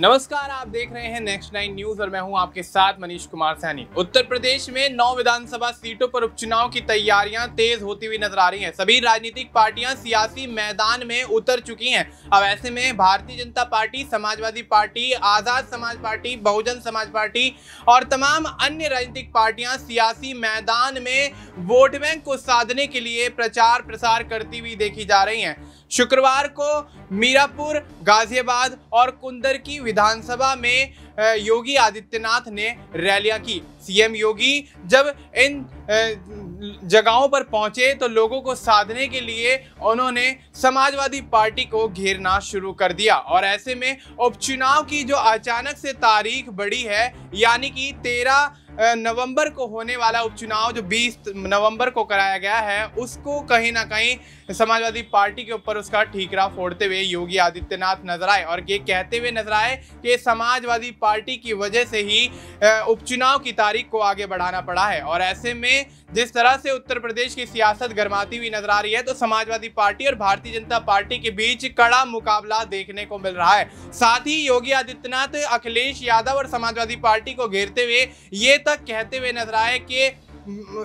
नमस्कार आप देख रहे हैं नेक्स्ट नाइन न्यूज और मैं हूं आपके साथ मनीष कुमार सैनी उत्तर प्रदेश में नौ विधानसभा सीटों पर उपचुनाव की तैयारियां तेज होती हुई नजर आ रही हैं सभी राजनीतिक पार्टियां सियासी मैदान में उतर चुकी हैं अब ऐसे में भारतीय जनता पार्टी समाजवादी पार्टी आजाद समाज पार्टी बहुजन समाज पार्टी और तमाम अन्य राजनीतिक पार्टियां सियासी मैदान में वोट बैंक को साधने के लिए प्रचार प्रसार करती हुई देखी जा रही है शुक्रवार को मीरापुर गाजियाबाद और कुंदर की विधानसभा में योगी आदित्यनाथ ने रैलियां की सीएम योगी जब इन जगहों पर पहुंचे तो लोगों को साधने के लिए उन्होंने समाजवादी पार्टी को घेरना शुरू कर दिया और ऐसे में उपचुनाव की जो अचानक से तारीख बढ़ी है यानी कि तेरह नवंबर को होने वाला उपचुनाव जो 20 नवंबर को कराया गया है उसको कहीं ना कहीं समाजवादी पार्टी के ऊपर उसका ठीकरा फोड़ते हुए योगी आदित्यनाथ नजर आए और ये कहते हुए नजर आए कि समाजवादी पार्टी की वजह से ही उपचुनाव की तारीख को आगे बढ़ाना पड़ा है और ऐसे में जिस तरह से उत्तर प्रदेश की सियासत गर्माती हुई नजर आ रही है तो समाजवादी पार्टी और भारतीय जनता पार्टी के बीच कड़ा मुकाबला देखने को मिल रहा है साथ ही योगी आदित्यनाथ अखिलेश यादव और समाजवादी पार्टी को घेरते हुए ये तक कहते हुए नजर आए कि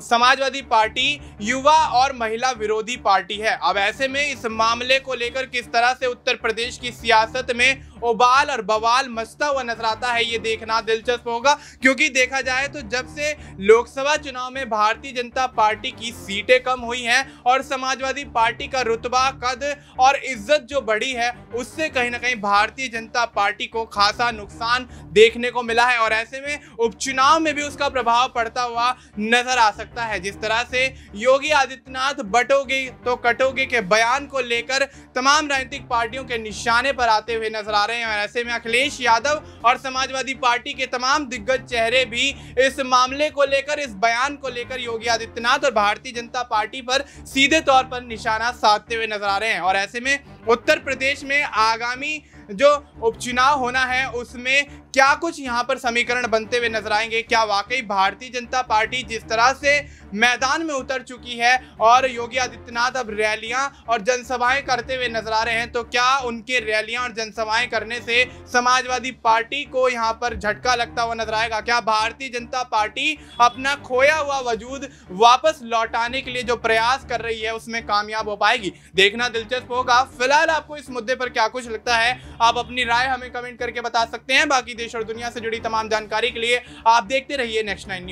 समाजवादी पार्टी युवा और महिला विरोधी पार्टी है अब ऐसे में इस मामले को लेकर किस तरह से उत्तर प्रदेश की सियासत में उबाल और बवाल मचता हुआ नजर आता है ये देखना दिलचस्प होगा क्योंकि देखा जाए तो जब से लोकसभा चुनाव में भारतीय जनता पार्टी की सीटें कम हुई हैं और समाजवादी पार्टी का रुतबा कद और इज्जत जो बढ़ी है उससे कहीं ना कहीं भारतीय जनता पार्टी को खासा नुकसान देखने को मिला है और ऐसे में उपचुनाव में भी उसका प्रभाव पड़ता हुआ नजर आ सकता है जिस तरह से योगी आदित्यनाथ बटोगे तो कटोगे के बयान को लेकर तमाम राजनीतिक पार्टियों के निशाने पर आते हुए नजर आ रहे हैं और ऐसे में अखिलेश यादव और समाजवादी पार्टी के तमाम दिग्गज चेहरे भी इस मामले को लेकर इस बयान को लेकर योगी आदित्यनाथ और भारतीय जनता पार्टी पर सीधे तौर पर निशाना साधते हुए नजर आ रहे हैं और ऐसे में उत्तर प्रदेश में आगामी जो उपचुनाव होना है उसमें क्या कुछ यहाँ पर समीकरण बनते हुए नजर आएंगे क्या वाकई भारतीय जनता पार्टी जिस तरह से मैदान में उतर चुकी है और योगी आदित्यनाथ अब रैलियां और जनसभाएं करते हुए नजर आ रहे हैं तो क्या उनके रैलियां और जनसभाएं करने से समाजवादी पार्टी को यहाँ पर झटका लगता हुआ नजर आएगा क्या भारतीय जनता पार्टी अपना खोया हुआ वजूद वापस लौटाने के लिए जो प्रयास कर रही है उसमें कामयाब हो पाएगी देखना दिलचस्प होगा फिलहाल आपको इस मुद्दे पर क्या कुछ लगता है आप अपनी राय हमें कमेंट करके बता सकते हैं बाकी देश और दुनिया से जुड़ी तमाम जानकारी के लिए आप देखते रहिए नेक्स्ट नाइन न्यूज